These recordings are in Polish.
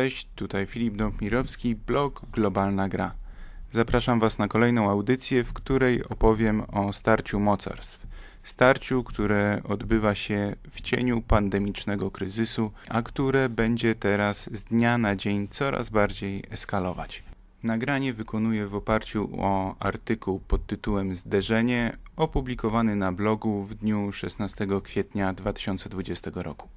Cześć, tutaj Filip Dąbmirowski, blog Globalna Gra. Zapraszam Was na kolejną audycję, w której opowiem o starciu mocarstw. Starciu, które odbywa się w cieniu pandemicznego kryzysu, a które będzie teraz z dnia na dzień coraz bardziej eskalować. Nagranie wykonuję w oparciu o artykuł pod tytułem Zderzenie, opublikowany na blogu w dniu 16 kwietnia 2020 roku.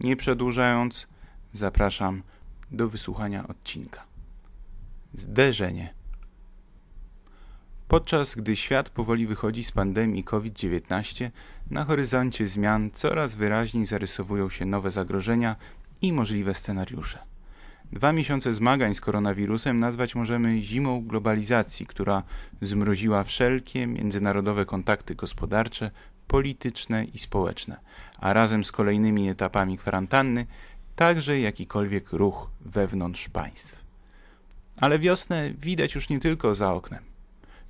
Nie przedłużając, zapraszam do wysłuchania odcinka. Zderzenie. Podczas gdy świat powoli wychodzi z pandemii COVID-19, na horyzoncie zmian coraz wyraźniej zarysowują się nowe zagrożenia i możliwe scenariusze. Dwa miesiące zmagań z koronawirusem nazwać możemy zimą globalizacji, która zmroziła wszelkie międzynarodowe kontakty gospodarcze, polityczne i społeczne, a razem z kolejnymi etapami kwarantanny także jakikolwiek ruch wewnątrz państw. Ale wiosnę widać już nie tylko za oknem.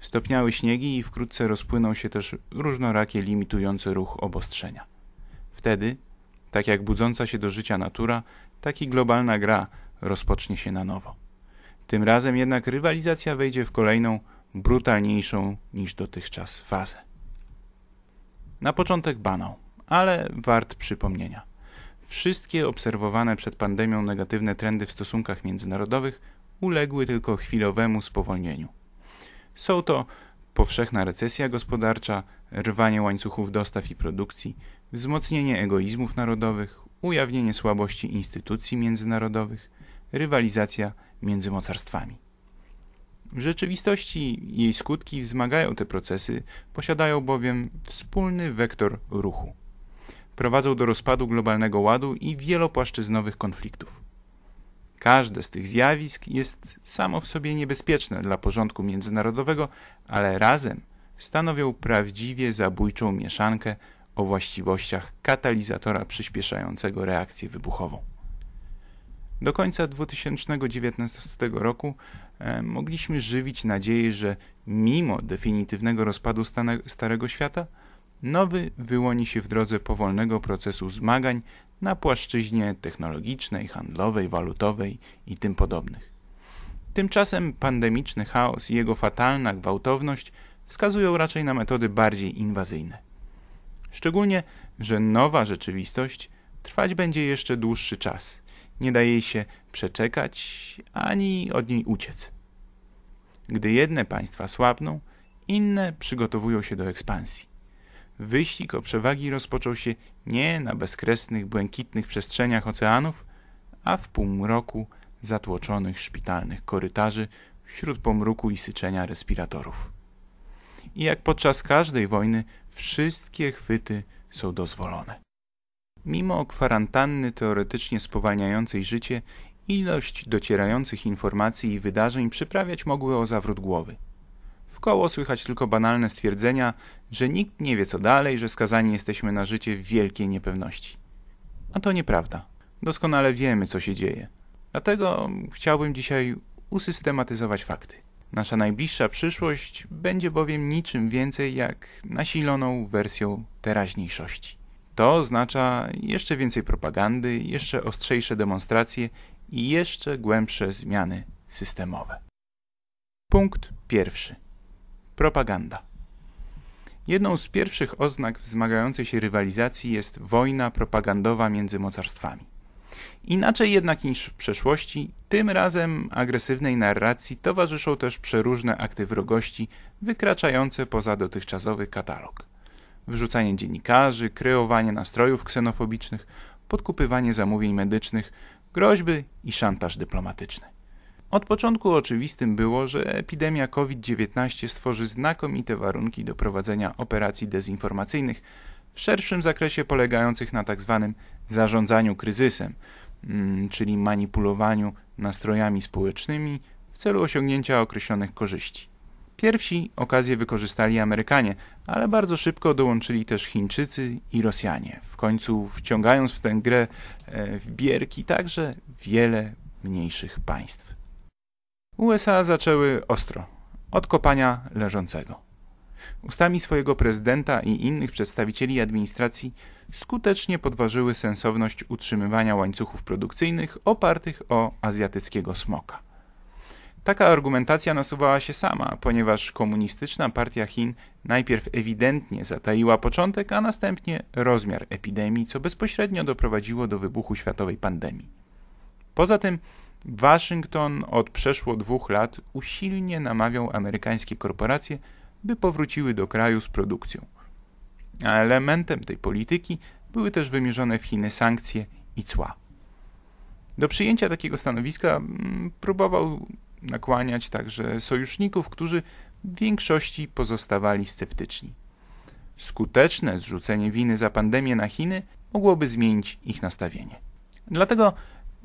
Stopniały śniegi i wkrótce rozpłyną się też różnorakie limitujące ruch obostrzenia. Wtedy, tak jak budząca się do życia natura, tak i globalna gra rozpocznie się na nowo. Tym razem jednak rywalizacja wejdzie w kolejną, brutalniejszą niż dotychczas fazę. Na początek banał, ale wart przypomnienia. Wszystkie obserwowane przed pandemią negatywne trendy w stosunkach międzynarodowych uległy tylko chwilowemu spowolnieniu. Są to powszechna recesja gospodarcza, rwanie łańcuchów dostaw i produkcji, wzmocnienie egoizmów narodowych, ujawnienie słabości instytucji międzynarodowych, rywalizacja między mocarstwami. W rzeczywistości jej skutki wzmagają te procesy, posiadają bowiem wspólny wektor ruchu prowadzą do rozpadu globalnego ładu i wielopłaszczyznowych konfliktów. Każde z tych zjawisk jest samo w sobie niebezpieczne dla porządku międzynarodowego, ale razem stanowią prawdziwie zabójczą mieszankę o właściwościach katalizatora przyspieszającego reakcję wybuchową. Do końca 2019 roku e, mogliśmy żywić nadzieję, że mimo definitywnego rozpadu Starego Świata, Nowy wyłoni się w drodze powolnego procesu zmagań na płaszczyźnie technologicznej, handlowej, walutowej i tym podobnych. Tymczasem pandemiczny chaos i jego fatalna gwałtowność wskazują raczej na metody bardziej inwazyjne. Szczególnie, że nowa rzeczywistość trwać będzie jeszcze dłuższy czas. Nie daje się przeczekać ani od niej uciec. Gdy jedne państwa słabną, inne przygotowują się do ekspansji wyścig o przewagi rozpoczął się nie na bezkresnych, błękitnych przestrzeniach oceanów, a w półmroku zatłoczonych szpitalnych korytarzy wśród pomruku i syczenia respiratorów. I jak podczas każdej wojny, wszystkie chwyty są dozwolone. Mimo kwarantanny teoretycznie spowalniającej życie, ilość docierających informacji i wydarzeń przyprawiać mogły o zawrót głowy – Wkoło słychać tylko banalne stwierdzenia, że nikt nie wie co dalej, że skazani jesteśmy na życie w wielkiej niepewności. A to nieprawda. Doskonale wiemy, co się dzieje. Dlatego chciałbym dzisiaj usystematyzować fakty. Nasza najbliższa przyszłość będzie bowiem niczym więcej jak nasiloną wersją teraźniejszości. To oznacza jeszcze więcej propagandy, jeszcze ostrzejsze demonstracje i jeszcze głębsze zmiany systemowe. Punkt pierwszy. Propaganda. Jedną z pierwszych oznak wzmagającej się rywalizacji jest wojna propagandowa między mocarstwami. Inaczej jednak niż w przeszłości, tym razem agresywnej narracji towarzyszą też przeróżne akty wrogości wykraczające poza dotychczasowy katalog. Wyrzucanie dziennikarzy, kreowanie nastrojów ksenofobicznych, podkupywanie zamówień medycznych, groźby i szantaż dyplomatyczny. Od początku oczywistym było, że epidemia COVID-19 stworzy znakomite warunki do prowadzenia operacji dezinformacyjnych w szerszym zakresie polegających na tzw. Tak zarządzaniu kryzysem, mm, czyli manipulowaniu nastrojami społecznymi w celu osiągnięcia określonych korzyści. Pierwsi okazję wykorzystali Amerykanie, ale bardzo szybko dołączyli też Chińczycy i Rosjanie, w końcu wciągając w tę grę e, w bierki także wiele mniejszych państw. USA zaczęły ostro, od kopania leżącego. Ustami swojego prezydenta i innych przedstawicieli administracji skutecznie podważyły sensowność utrzymywania łańcuchów produkcyjnych opartych o azjatyckiego smoka. Taka argumentacja nasuwała się sama, ponieważ komunistyczna partia Chin najpierw ewidentnie zataiła początek, a następnie rozmiar epidemii, co bezpośrednio doprowadziło do wybuchu światowej pandemii. Poza tym Waszyngton od przeszło dwóch lat usilnie namawiał amerykańskie korporacje, by powróciły do kraju z produkcją. A elementem tej polityki były też wymierzone w Chiny sankcje i cła. Do przyjęcia takiego stanowiska mm, próbował nakłaniać także sojuszników, którzy w większości pozostawali sceptyczni. Skuteczne zrzucenie winy za pandemię na Chiny mogłoby zmienić ich nastawienie. Dlatego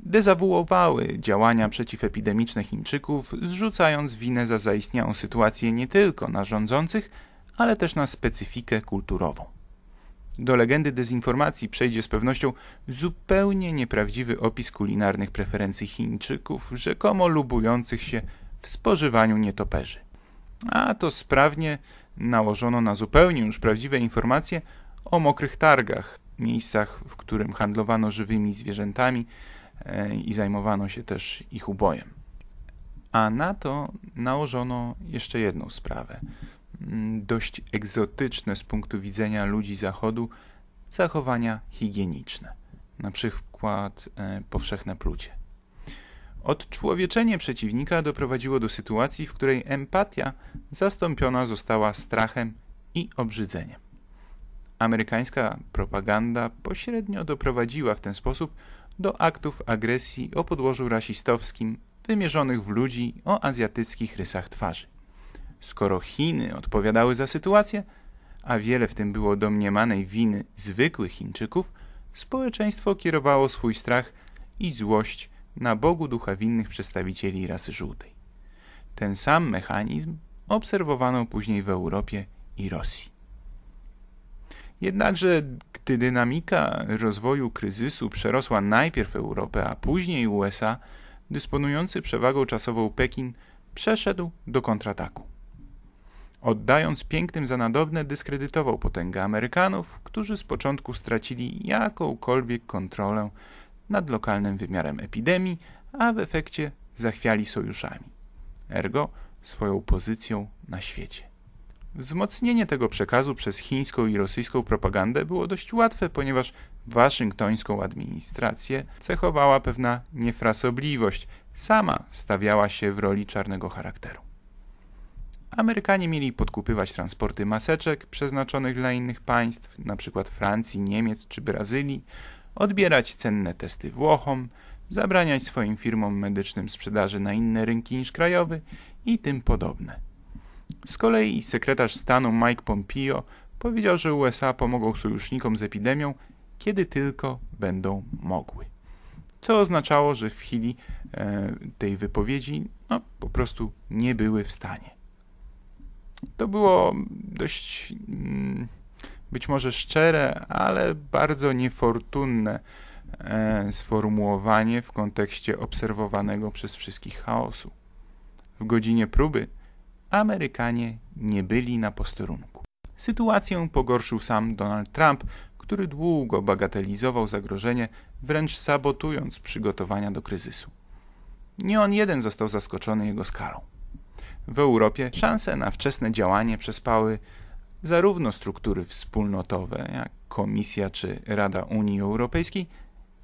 dezawuowały działania przeciwepidemiczne Chińczyków, zrzucając winę za zaistniałą sytuację nie tylko na rządzących, ale też na specyfikę kulturową. Do legendy dezinformacji przejdzie z pewnością zupełnie nieprawdziwy opis kulinarnych preferencji Chińczyków, rzekomo lubujących się w spożywaniu nietoperzy. A to sprawnie nałożono na zupełnie już prawdziwe informacje o mokrych targach, miejscach, w którym handlowano żywymi zwierzętami, E, i zajmowano się też ich ubojem. A na to nałożono jeszcze jedną sprawę, mm, dość egzotyczne z punktu widzenia ludzi Zachodu zachowania higieniczne, na przykład e, powszechne plucie. Odczłowieczenie przeciwnika doprowadziło do sytuacji, w której empatia zastąpiona została strachem i obrzydzeniem. Amerykańska propaganda pośrednio doprowadziła w ten sposób do aktów agresji o podłożu rasistowskim wymierzonych w ludzi o azjatyckich rysach twarzy. Skoro Chiny odpowiadały za sytuację, a wiele w tym było domniemanej winy zwykłych Chińczyków, społeczeństwo kierowało swój strach i złość na Bogu ducha winnych przedstawicieli rasy żółtej. Ten sam mechanizm obserwowano później w Europie i Rosji. Jednakże, gdy dynamika rozwoju kryzysu przerosła najpierw Europę, a później USA, dysponujący przewagą czasową Pekin przeszedł do kontrataku. Oddając pięknym za nadobne, dyskredytował potęgę Amerykanów, którzy z początku stracili jakąkolwiek kontrolę nad lokalnym wymiarem epidemii, a w efekcie zachwiali sojuszami, ergo swoją pozycją na świecie. Wzmocnienie tego przekazu przez chińską i rosyjską propagandę było dość łatwe, ponieważ waszyngtońską administrację cechowała pewna niefrasobliwość. Sama stawiała się w roli czarnego charakteru. Amerykanie mieli podkupywać transporty maseczek przeznaczonych dla innych państw, np. Francji, Niemiec czy Brazylii, odbierać cenne testy Włochom, zabraniać swoim firmom medycznym sprzedaży na inne rynki niż krajowy i tym podobne. Z kolei sekretarz stanu Mike Pompeo powiedział, że USA pomogą sojusznikom z epidemią, kiedy tylko będą mogły. Co oznaczało, że w chwili e, tej wypowiedzi no, po prostu nie były w stanie. To było dość mm, być może szczere, ale bardzo niefortunne e, sformułowanie w kontekście obserwowanego przez wszystkich chaosu. W godzinie próby Amerykanie nie byli na posterunku. Sytuację pogorszył sam Donald Trump, który długo bagatelizował zagrożenie, wręcz sabotując przygotowania do kryzysu. Nie on jeden został zaskoczony jego skalą. W Europie szanse na wczesne działanie przespały zarówno struktury wspólnotowe, jak Komisja czy Rada Unii Europejskiej,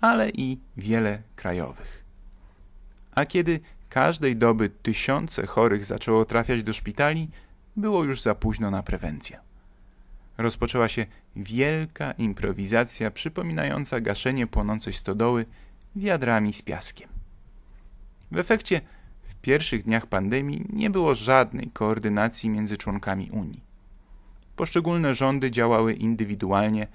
ale i wiele krajowych. A kiedy Każdej doby tysiące chorych zaczęło trafiać do szpitali, było już za późno na prewencję. Rozpoczęła się wielka improwizacja przypominająca gaszenie płonącej stodoły wiadrami z piaskiem. W efekcie w pierwszych dniach pandemii nie było żadnej koordynacji między członkami Unii. Poszczególne rządy działały indywidualnie,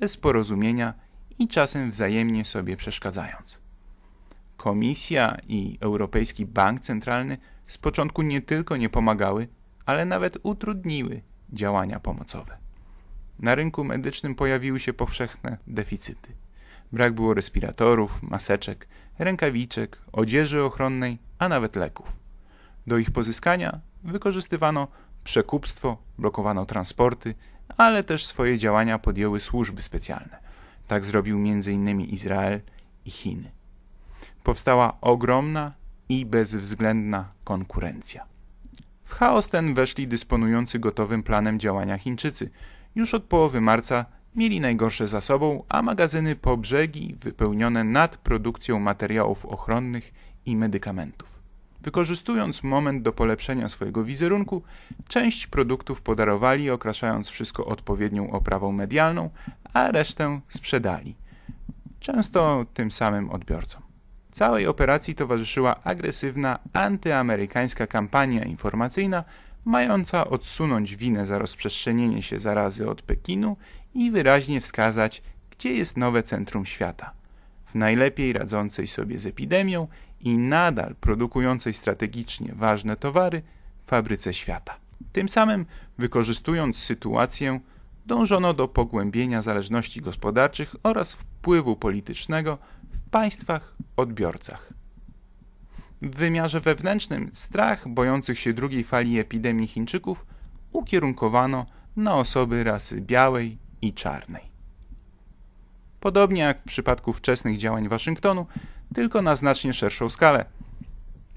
bez porozumienia i czasem wzajemnie sobie przeszkadzając. Komisja i Europejski Bank Centralny z początku nie tylko nie pomagały, ale nawet utrudniły działania pomocowe. Na rynku medycznym pojawiły się powszechne deficyty. Brak było respiratorów, maseczek, rękawiczek, odzieży ochronnej, a nawet leków. Do ich pozyskania wykorzystywano przekupstwo, blokowano transporty, ale też swoje działania podjęły służby specjalne. Tak zrobił m.in. Izrael i Chiny powstała ogromna i bezwzględna konkurencja. W chaos ten weszli dysponujący gotowym planem działania Chińczycy. Już od połowy marca mieli najgorsze za sobą, a magazyny po brzegi wypełnione nadprodukcją materiałów ochronnych i medykamentów. Wykorzystując moment do polepszenia swojego wizerunku, część produktów podarowali, okraszając wszystko odpowiednią oprawą medialną, a resztę sprzedali. Często tym samym odbiorcom. Całej operacji towarzyszyła agresywna, antyamerykańska kampania informacyjna, mająca odsunąć winę za rozprzestrzenienie się zarazy od Pekinu i wyraźnie wskazać, gdzie jest nowe centrum świata. W najlepiej radzącej sobie z epidemią i nadal produkującej strategicznie ważne towary fabryce świata. Tym samym, wykorzystując sytuację, dążono do pogłębienia zależności gospodarczych oraz wpływu politycznego państwach odbiorcach. W wymiarze wewnętrznym strach bojących się drugiej fali epidemii Chińczyków ukierunkowano na osoby rasy białej i czarnej. Podobnie jak w przypadku wczesnych działań Waszyngtonu, tylko na znacznie szerszą skalę.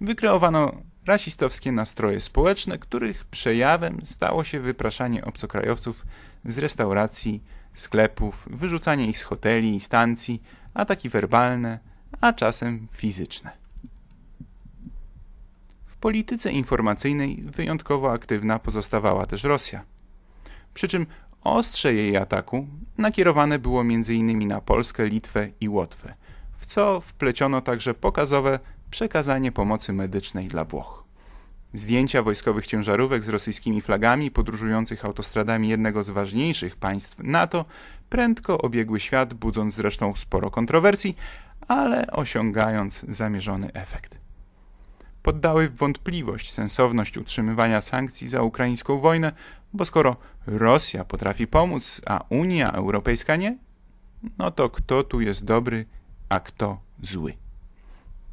Wykreowano rasistowskie nastroje społeczne, których przejawem stało się wypraszanie obcokrajowców z restauracji sklepów, wyrzucanie ich z hoteli i stacji, ataki werbalne, a czasem fizyczne. W polityce informacyjnej wyjątkowo aktywna pozostawała też Rosja. Przy czym ostrze jej ataku nakierowane było m.in. na Polskę, Litwę i Łotwę, w co wpleciono także pokazowe przekazanie pomocy medycznej dla Włoch. Zdjęcia wojskowych ciężarówek z rosyjskimi flagami podróżujących autostradami jednego z ważniejszych państw NATO prędko obiegły świat, budząc zresztą sporo kontrowersji, ale osiągając zamierzony efekt. Poddały w wątpliwość sensowność utrzymywania sankcji za ukraińską wojnę, bo skoro Rosja potrafi pomóc, a Unia Europejska nie, no to kto tu jest dobry, a kto zły.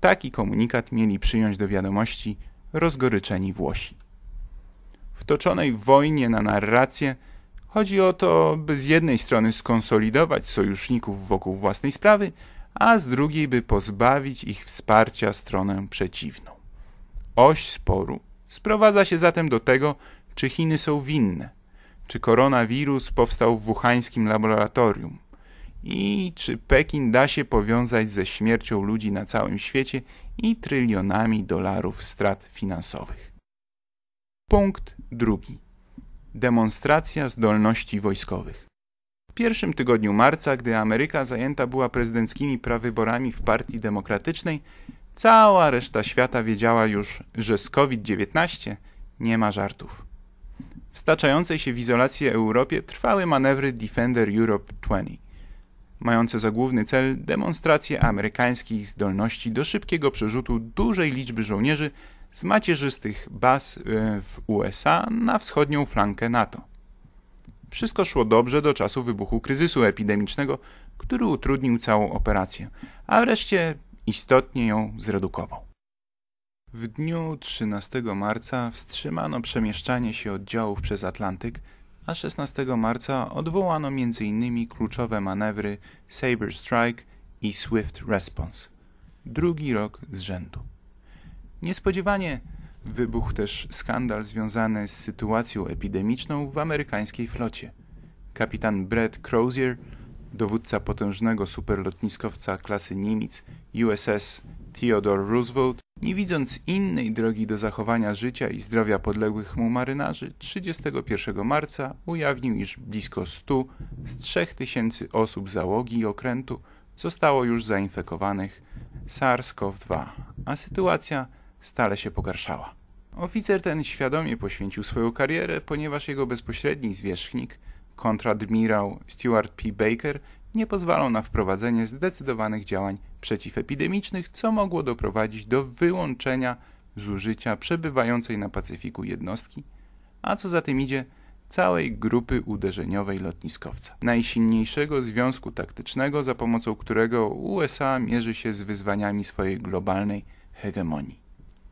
Taki komunikat mieli przyjąć do wiadomości rozgoryczeni Włosi. W toczonej wojnie na narrację chodzi o to, by z jednej strony skonsolidować sojuszników wokół własnej sprawy, a z drugiej, by pozbawić ich wsparcia stronę przeciwną. Oś sporu sprowadza się zatem do tego, czy Chiny są winne, czy koronawirus powstał w wuchańskim laboratorium i czy Pekin da się powiązać ze śmiercią ludzi na całym świecie i trylionami dolarów strat finansowych. Punkt drugi. Demonstracja zdolności wojskowych. W pierwszym tygodniu marca, gdy Ameryka zajęta była prezydenckimi prawyborami w Partii Demokratycznej, cała reszta świata wiedziała już, że z COVID-19 nie ma żartów. W staczającej się w izolację Europie trwały manewry Defender Europe 20 mające za główny cel demonstrację amerykańskich zdolności do szybkiego przerzutu dużej liczby żołnierzy z macierzystych baz e, w USA na wschodnią flankę NATO. Wszystko szło dobrze do czasu wybuchu kryzysu epidemicznego, który utrudnił całą operację, a wreszcie istotnie ją zredukował. W dniu 13 marca wstrzymano przemieszczanie się oddziałów przez Atlantyk a 16 marca odwołano m.in. kluczowe manewry Saber Strike i Swift Response. Drugi rok z rzędu. Niespodziewanie wybuchł też skandal związany z sytuacją epidemiczną w amerykańskiej flocie. Kapitan Brett Crozier, dowódca potężnego superlotniskowca klasy Nimitz USS Theodore Roosevelt, nie widząc innej drogi do zachowania życia i zdrowia podległych mu marynarzy, 31 marca ujawnił, iż blisko 100 z 3000 osób załogi i okrętu zostało już zainfekowanych SARS-CoV-2, a sytuacja stale się pogarszała. Oficer ten świadomie poświęcił swoją karierę, ponieważ jego bezpośredni zwierzchnik, kontradmirał Stuart P. Baker, nie pozwalał na wprowadzenie zdecydowanych działań przeciwepidemicznych, co mogło doprowadzić do wyłączenia zużycia przebywającej na Pacyfiku jednostki, a co za tym idzie całej grupy uderzeniowej lotniskowca. Najsilniejszego związku taktycznego, za pomocą którego USA mierzy się z wyzwaniami swojej globalnej hegemonii.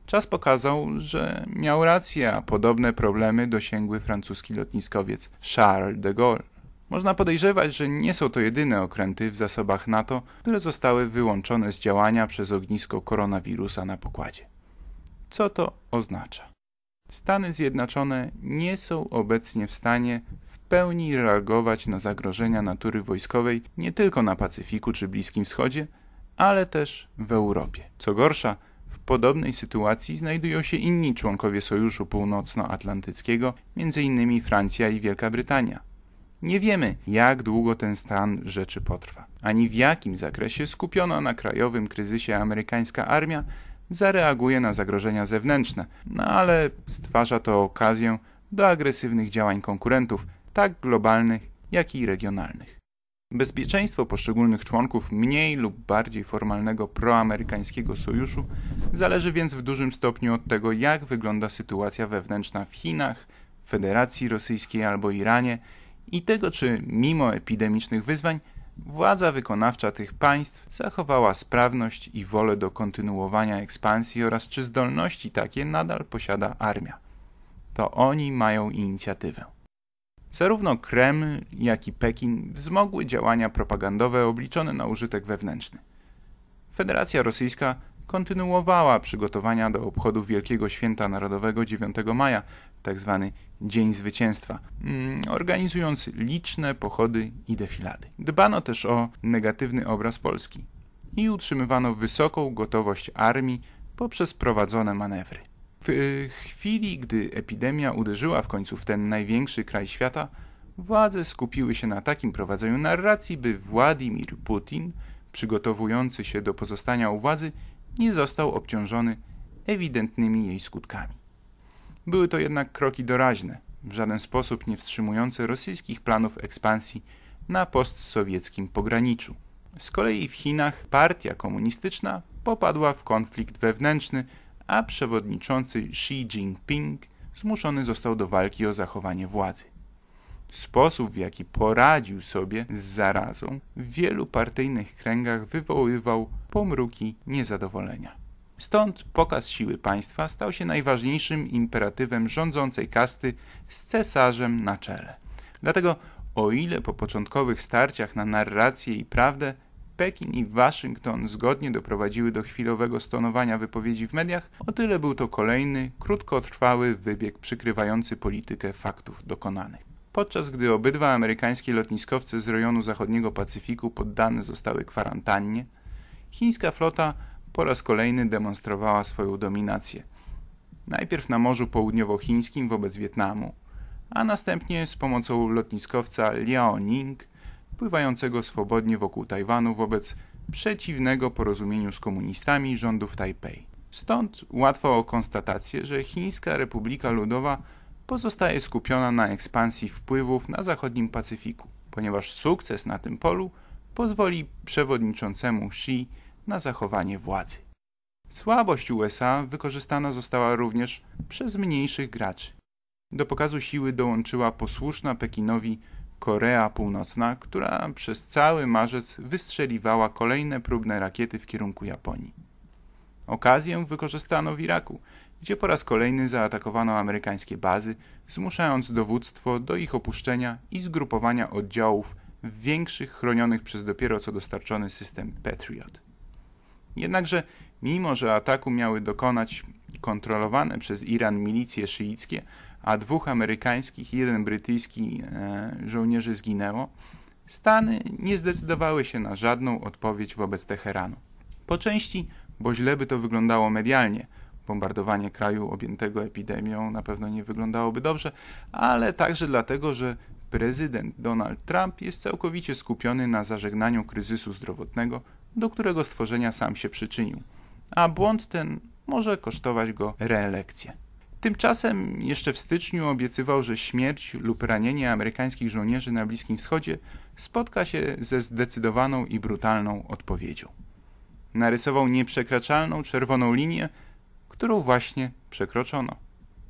Czas pokazał, że miał rację, a podobne problemy dosięgły francuski lotniskowiec Charles de Gaulle. Można podejrzewać, że nie są to jedyne okręty w zasobach NATO, które zostały wyłączone z działania przez ognisko koronawirusa na pokładzie. Co to oznacza? Stany Zjednoczone nie są obecnie w stanie w pełni reagować na zagrożenia natury wojskowej nie tylko na Pacyfiku czy Bliskim Wschodzie, ale też w Europie. Co gorsza, w podobnej sytuacji znajdują się inni członkowie Sojuszu Północnoatlantyckiego, m.in. Francja i Wielka Brytania. Nie wiemy, jak długo ten stan rzeczy potrwa, ani w jakim zakresie skupiona na krajowym kryzysie amerykańska armia zareaguje na zagrożenia zewnętrzne, no ale stwarza to okazję do agresywnych działań konkurentów, tak globalnych, jak i regionalnych. Bezpieczeństwo poszczególnych członków mniej lub bardziej formalnego proamerykańskiego sojuszu zależy więc w dużym stopniu od tego, jak wygląda sytuacja wewnętrzna w Chinach, Federacji Rosyjskiej albo Iranie, i tego, czy mimo epidemicznych wyzwań władza wykonawcza tych państw zachowała sprawność i wolę do kontynuowania ekspansji oraz czy zdolności takie nadal posiada armia. To oni mają inicjatywę. Zarówno Kreml, jak i Pekin wzmogły działania propagandowe obliczone na użytek wewnętrzny. Federacja Rosyjska kontynuowała przygotowania do obchodów Wielkiego Święta Narodowego 9 maja, tzw. Tak Dzień Zwycięstwa, mm, organizując liczne pochody i defilady. Dbano też o negatywny obraz Polski i utrzymywano wysoką gotowość armii poprzez prowadzone manewry. W y, chwili, gdy epidemia uderzyła w końcu w ten największy kraj świata, władze skupiły się na takim prowadzeniu narracji, by Władimir Putin, przygotowujący się do pozostania u władzy, nie został obciążony ewidentnymi jej skutkami. Były to jednak kroki doraźne, w żaden sposób nie wstrzymujące rosyjskich planów ekspansji na postsowieckim pograniczu. Z kolei w Chinach partia komunistyczna popadła w konflikt wewnętrzny, a przewodniczący Xi Jinping zmuszony został do walki o zachowanie władzy. Sposób, w jaki poradził sobie z zarazą, w wielu partyjnych kręgach wywoływał pomruki niezadowolenia. Stąd pokaz siły państwa stał się najważniejszym imperatywem rządzącej kasty z cesarzem na czele. Dlatego, o ile po początkowych starciach na narrację i prawdę, Pekin i Waszyngton zgodnie doprowadziły do chwilowego stonowania wypowiedzi w mediach, o tyle był to kolejny, krótkotrwały wybieg przykrywający politykę faktów dokonanych. Podczas gdy obydwa amerykańskie lotniskowce z rejonu zachodniego Pacyfiku poddane zostały kwarantannie, chińska flota po raz kolejny demonstrowała swoją dominację. Najpierw na Morzu Południowochińskim wobec Wietnamu, a następnie z pomocą lotniskowca Liaoning pływającego swobodnie wokół Tajwanu wobec przeciwnego porozumieniu z komunistami rządów Tajpej. Stąd łatwo o konstatację, że Chińska Republika Ludowa pozostaje skupiona na ekspansji wpływów na zachodnim Pacyfiku, ponieważ sukces na tym polu pozwoli przewodniczącemu Xi na zachowanie władzy. Słabość USA wykorzystana została również przez mniejszych graczy. Do pokazu siły dołączyła posłuszna Pekinowi Korea Północna, która przez cały marzec wystrzeliwała kolejne próbne rakiety w kierunku Japonii. Okazję wykorzystano w Iraku, gdzie po raz kolejny zaatakowano amerykańskie bazy, zmuszając dowództwo do ich opuszczenia i zgrupowania oddziałów w większych chronionych przez dopiero co dostarczony system Patriot. Jednakże, mimo że ataku miały dokonać kontrolowane przez Iran milicje szyickie, a dwóch amerykańskich i jeden brytyjski e, żołnierzy zginęło, Stany nie zdecydowały się na żadną odpowiedź wobec Teheranu. Po części, bo źle by to wyglądało medialnie. Bombardowanie kraju objętego epidemią na pewno nie wyglądałoby dobrze, ale także dlatego, że prezydent Donald Trump jest całkowicie skupiony na zażegnaniu kryzysu zdrowotnego, do którego stworzenia sam się przyczynił, a błąd ten może kosztować go reelekcję. Tymczasem jeszcze w styczniu obiecywał, że śmierć lub ranienie amerykańskich żołnierzy na Bliskim Wschodzie spotka się ze zdecydowaną i brutalną odpowiedzią. Narysował nieprzekraczalną czerwoną linię, którą właśnie przekroczono.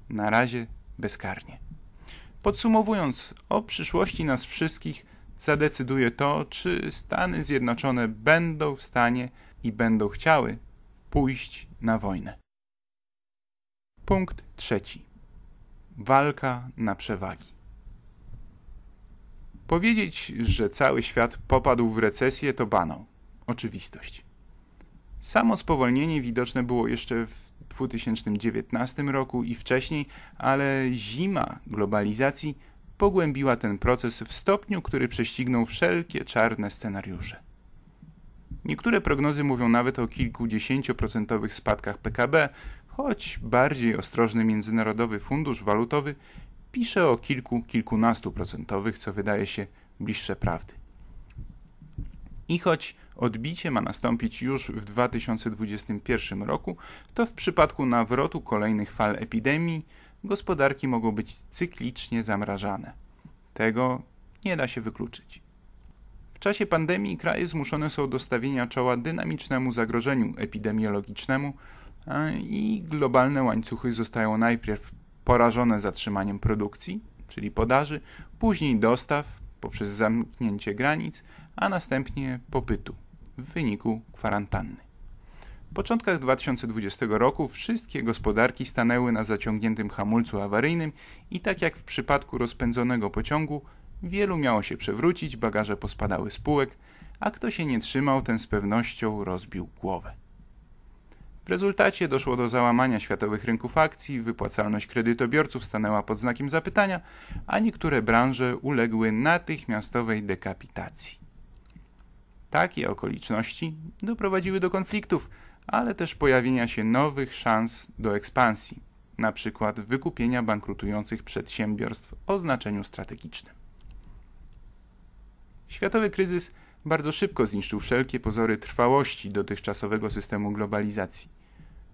Na razie bezkarnie. Podsumowując, o przyszłości nas wszystkich zadecyduje to, czy Stany Zjednoczone będą w stanie i będą chciały pójść na wojnę. Punkt trzeci. Walka na przewagi. Powiedzieć, że cały świat popadł w recesję to banał. Oczywistość. Samo spowolnienie widoczne było jeszcze w 2019 roku i wcześniej, ale zima globalizacji pogłębiła ten proces w stopniu, który prześcignął wszelkie czarne scenariusze. Niektóre prognozy mówią nawet o kilkudziesięcioprocentowych spadkach PKB, choć bardziej ostrożny Międzynarodowy Fundusz Walutowy pisze o kilku, kilkunastu procentowych, co wydaje się bliższe prawdy. I choć odbicie ma nastąpić już w 2021 roku, to w przypadku nawrotu kolejnych fal epidemii gospodarki mogą być cyklicznie zamrażane. Tego nie da się wykluczyć. W czasie pandemii kraje zmuszone są do stawienia czoła dynamicznemu zagrożeniu epidemiologicznemu i globalne łańcuchy zostają najpierw porażone zatrzymaniem produkcji, czyli podaży, później dostaw poprzez zamknięcie granic, a następnie popytu w wyniku kwarantanny. W początkach 2020 roku wszystkie gospodarki stanęły na zaciągniętym hamulcu awaryjnym i tak jak w przypadku rozpędzonego pociągu, wielu miało się przewrócić, bagaże pospadały z półek, a kto się nie trzymał, ten z pewnością rozbił głowę. W rezultacie doszło do załamania światowych rynków akcji, wypłacalność kredytobiorców stanęła pod znakiem zapytania, a niektóre branże uległy natychmiastowej dekapitacji. Takie okoliczności doprowadziły do konfliktów ale też pojawienia się nowych szans do ekspansji, np. wykupienia bankrutujących przedsiębiorstw o znaczeniu strategicznym. Światowy kryzys bardzo szybko zniszczył wszelkie pozory trwałości dotychczasowego systemu globalizacji.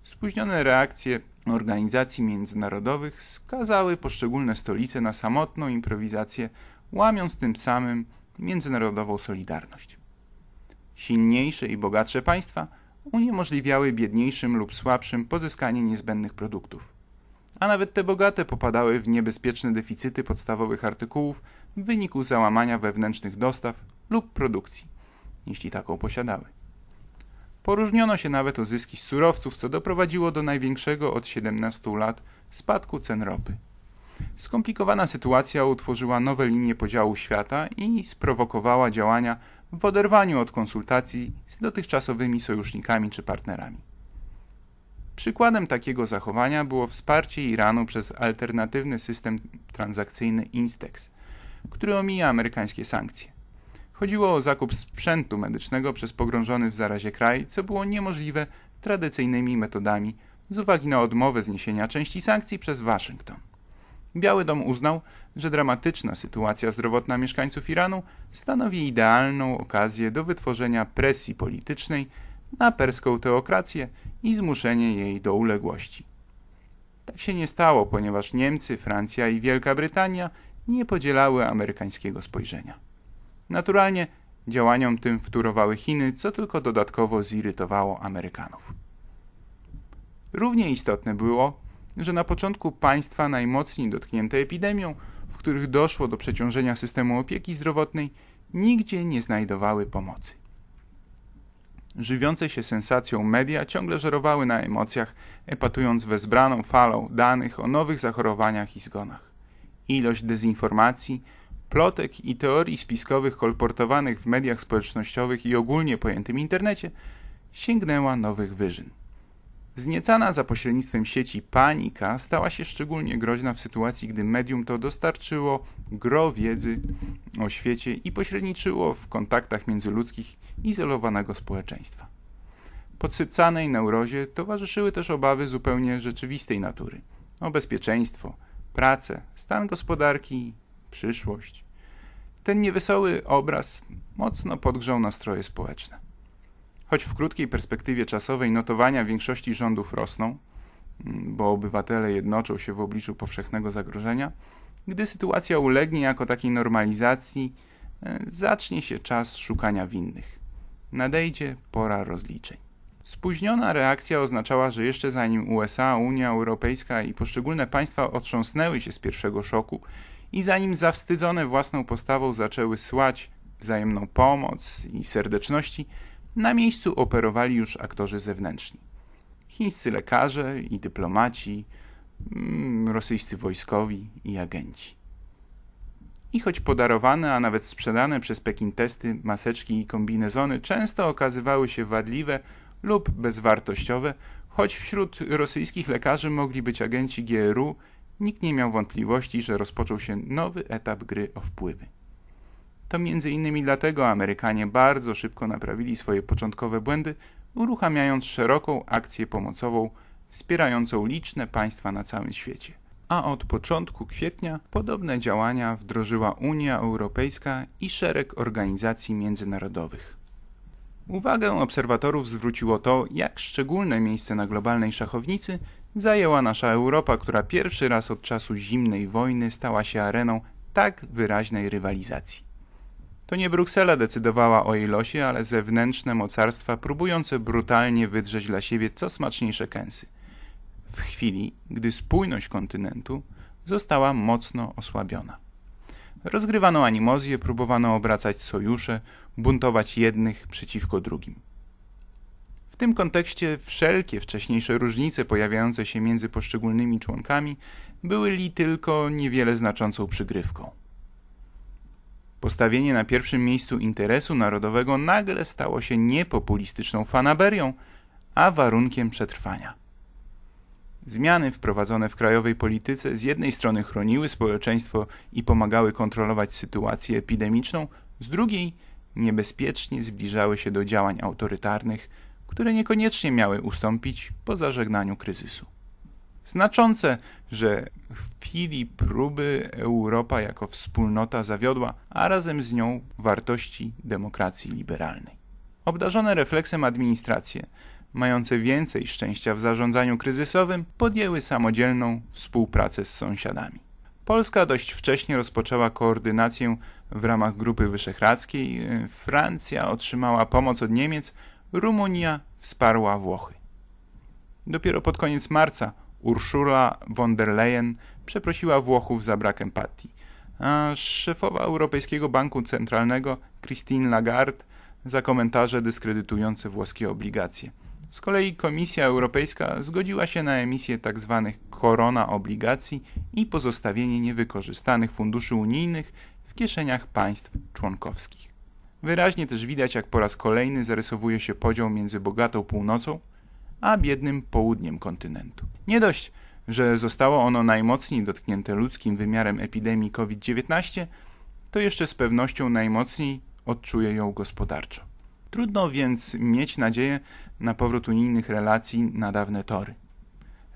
Spóźnione reakcje organizacji międzynarodowych skazały poszczególne stolice na samotną improwizację, łamiąc tym samym międzynarodową solidarność. Silniejsze i bogatsze państwa – uniemożliwiały biedniejszym lub słabszym pozyskanie niezbędnych produktów. A nawet te bogate popadały w niebezpieczne deficyty podstawowych artykułów w wyniku załamania wewnętrznych dostaw lub produkcji, jeśli taką posiadały. Poróżniono się nawet o zyski z surowców, co doprowadziło do największego od 17 lat spadku cen ropy. Skomplikowana sytuacja utworzyła nowe linie podziału świata i sprowokowała działania w oderwaniu od konsultacji z dotychczasowymi sojusznikami czy partnerami. Przykładem takiego zachowania było wsparcie Iranu przez alternatywny system transakcyjny Instex, który omija amerykańskie sankcje. Chodziło o zakup sprzętu medycznego przez pogrążony w zarazie kraj, co było niemożliwe tradycyjnymi metodami z uwagi na odmowę zniesienia części sankcji przez Waszyngton. Biały Dom uznał, że dramatyczna sytuacja zdrowotna mieszkańców Iranu stanowi idealną okazję do wytworzenia presji politycznej na perską teokrację i zmuszenie jej do uległości. Tak się nie stało, ponieważ Niemcy, Francja i Wielka Brytania nie podzielały amerykańskiego spojrzenia. Naturalnie działaniom tym wtórowały Chiny, co tylko dodatkowo zirytowało Amerykanów. Równie istotne było, że na początku państwa najmocniej dotknięte epidemią, w których doszło do przeciążenia systemu opieki zdrowotnej, nigdzie nie znajdowały pomocy. Żywiące się sensacją media ciągle żerowały na emocjach, epatując wezbraną falą danych o nowych zachorowaniach i zgonach. Ilość dezinformacji, plotek i teorii spiskowych kolportowanych w mediach społecznościowych i ogólnie pojętym internecie sięgnęła nowych wyżyn. Zniecana za pośrednictwem sieci panika stała się szczególnie groźna w sytuacji, gdy medium to dostarczyło gro wiedzy o świecie i pośredniczyło w kontaktach międzyludzkich izolowanego społeczeństwa. Podsycanej neurozie towarzyszyły też obawy zupełnie rzeczywistej natury o bezpieczeństwo, pracę, stan gospodarki, przyszłość. Ten niewesoły obraz mocno podgrzał nastroje społeczne. Choć w krótkiej perspektywie czasowej notowania większości rządów rosną, mm, bo obywatele jednoczą się w obliczu powszechnego zagrożenia, gdy sytuacja ulegnie jako takiej normalizacji, e, zacznie się czas szukania winnych. Nadejdzie pora rozliczeń. Spóźniona reakcja oznaczała, że jeszcze zanim USA, Unia Europejska i poszczególne państwa otrząsnęły się z pierwszego szoku i zanim zawstydzone własną postawą zaczęły słać wzajemną pomoc i serdeczności, na miejscu operowali już aktorzy zewnętrzni. Chińscy lekarze i dyplomaci, mm, rosyjscy wojskowi i agenci. I choć podarowane, a nawet sprzedane przez Pekin testy, maseczki i kombinezony często okazywały się wadliwe lub bezwartościowe, choć wśród rosyjskich lekarzy mogli być agenci GRU, nikt nie miał wątpliwości, że rozpoczął się nowy etap gry o wpływy. To między innymi dlatego Amerykanie bardzo szybko naprawili swoje początkowe błędy, uruchamiając szeroką akcję pomocową wspierającą liczne państwa na całym świecie. A od początku kwietnia podobne działania wdrożyła Unia Europejska i szereg organizacji międzynarodowych. Uwagę obserwatorów zwróciło to, jak szczególne miejsce na globalnej szachownicy zajęła nasza Europa, która pierwszy raz od czasu zimnej wojny stała się areną tak wyraźnej rywalizacji. To nie Bruksela decydowała o jej losie, ale zewnętrzne mocarstwa próbujące brutalnie wydrzeć dla siebie co smaczniejsze kęsy. W chwili, gdy spójność kontynentu została mocno osłabiona. Rozgrywano animozje, próbowano obracać sojusze, buntować jednych przeciwko drugim. W tym kontekście wszelkie wcześniejsze różnice pojawiające się między poszczególnymi członkami były li tylko niewiele znaczącą przygrywką. Postawienie na pierwszym miejscu interesu narodowego nagle stało się niepopulistyczną fanaberią, a warunkiem przetrwania. Zmiany wprowadzone w krajowej polityce z jednej strony chroniły społeczeństwo i pomagały kontrolować sytuację epidemiczną, z drugiej niebezpiecznie zbliżały się do działań autorytarnych, które niekoniecznie miały ustąpić po zażegnaniu kryzysu. Znaczące, że w chwili próby Europa jako wspólnota zawiodła, a razem z nią wartości demokracji liberalnej. Obdarzone refleksem administracje, mające więcej szczęścia w zarządzaniu kryzysowym, podjęły samodzielną współpracę z sąsiadami. Polska dość wcześnie rozpoczęła koordynację w ramach Grupy Wyszehradzkiej, Francja otrzymała pomoc od Niemiec, Rumunia wsparła Włochy. Dopiero pod koniec marca Urszula von der Leyen przeprosiła Włochów za brak empatii, a szefowa Europejskiego Banku Centralnego Christine Lagarde za komentarze dyskredytujące włoskie obligacje. Z kolei Komisja Europejska zgodziła się na emisję tzw. Tak korona obligacji i pozostawienie niewykorzystanych funduszy unijnych w kieszeniach państw członkowskich. Wyraźnie też widać, jak po raz kolejny zarysowuje się podział między bogatą północą a biednym południem kontynentu. Nie dość, że zostało ono najmocniej dotknięte ludzkim wymiarem epidemii COVID-19, to jeszcze z pewnością najmocniej odczuje ją gospodarczo. Trudno więc mieć nadzieję na powrót unijnych relacji na dawne tory.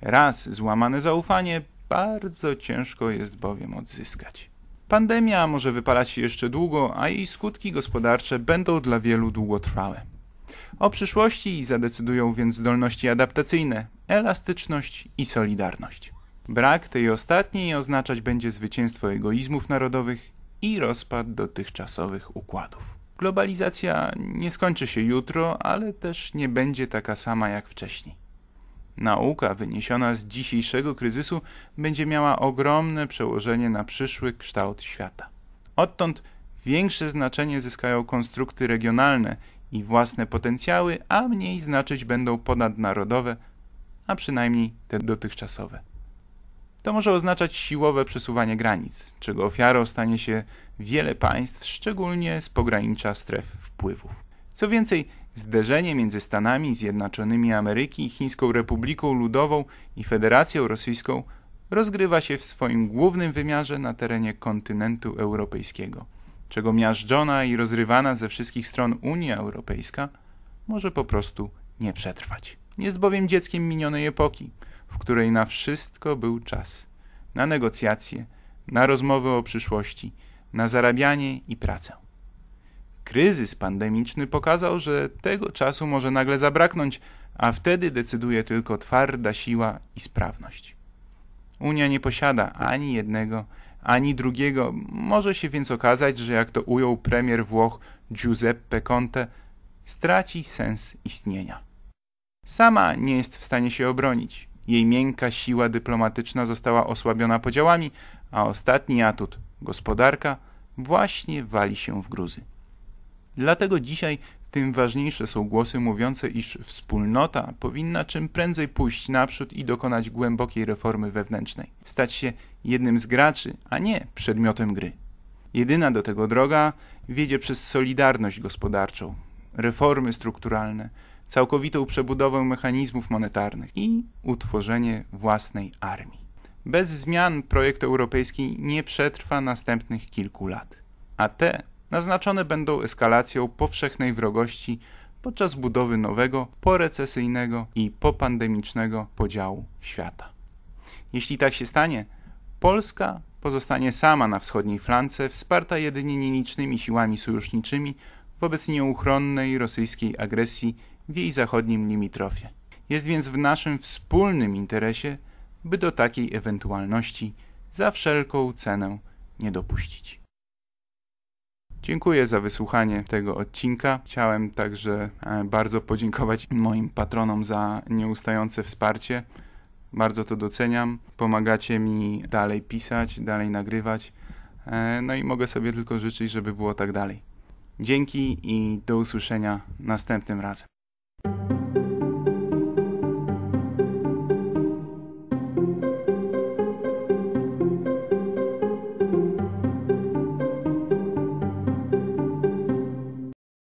Raz złamane zaufanie bardzo ciężko jest bowiem odzyskać. Pandemia może wypalać się jeszcze długo, a jej skutki gospodarcze będą dla wielu długotrwałe. O przyszłości zadecydują więc zdolności adaptacyjne, elastyczność i solidarność. Brak tej ostatniej oznaczać będzie zwycięstwo egoizmów narodowych i rozpad dotychczasowych układów. Globalizacja nie skończy się jutro, ale też nie będzie taka sama jak wcześniej. Nauka wyniesiona z dzisiejszego kryzysu będzie miała ogromne przełożenie na przyszły kształt świata. Odtąd większe znaczenie zyskają konstrukty regionalne i własne potencjały, a mniej znaczyć będą ponadnarodowe, a przynajmniej te dotychczasowe. To może oznaczać siłowe przesuwanie granic, czego ofiarą stanie się wiele państw, szczególnie z pogranicza stref wpływów. Co więcej, zderzenie między Stanami Zjednoczonymi Ameryki, Chińską Republiką Ludową i Federacją Rosyjską rozgrywa się w swoim głównym wymiarze na terenie kontynentu europejskiego czego miażdżona i rozrywana ze wszystkich stron Unia Europejska może po prostu nie przetrwać. Jest bowiem dzieckiem minionej epoki, w której na wszystko był czas. Na negocjacje, na rozmowy o przyszłości, na zarabianie i pracę. Kryzys pandemiczny pokazał, że tego czasu może nagle zabraknąć, a wtedy decyduje tylko twarda siła i sprawność. Unia nie posiada ani jednego, ani drugiego. Może się więc okazać, że jak to ujął premier Włoch Giuseppe Conte, straci sens istnienia. Sama nie jest w stanie się obronić. Jej miękka siła dyplomatyczna została osłabiona podziałami, a ostatni atut, gospodarka, właśnie wali się w gruzy. Dlatego dzisiaj tym ważniejsze są głosy mówiące, iż wspólnota powinna czym prędzej pójść naprzód i dokonać głębokiej reformy wewnętrznej, stać się jednym z graczy, a nie przedmiotem gry. Jedyna do tego droga wiedzie przez solidarność gospodarczą, reformy strukturalne, całkowitą przebudowę mechanizmów monetarnych i utworzenie własnej armii. Bez zmian projekt europejski nie przetrwa następnych kilku lat, a te naznaczone będą eskalacją powszechnej wrogości podczas budowy nowego, porecesyjnego i popandemicznego podziału świata. Jeśli tak się stanie, Polska pozostanie sama na wschodniej flance, wsparta jedynie nielicznymi siłami sojuszniczymi wobec nieuchronnej rosyjskiej agresji w jej zachodnim limitrofie. Jest więc w naszym wspólnym interesie, by do takiej ewentualności za wszelką cenę nie dopuścić. Dziękuję za wysłuchanie tego odcinka. Chciałem także e, bardzo podziękować moim patronom za nieustające wsparcie. Bardzo to doceniam. Pomagacie mi dalej pisać, dalej nagrywać. E, no i mogę sobie tylko życzyć, żeby było tak dalej. Dzięki i do usłyszenia następnym razem.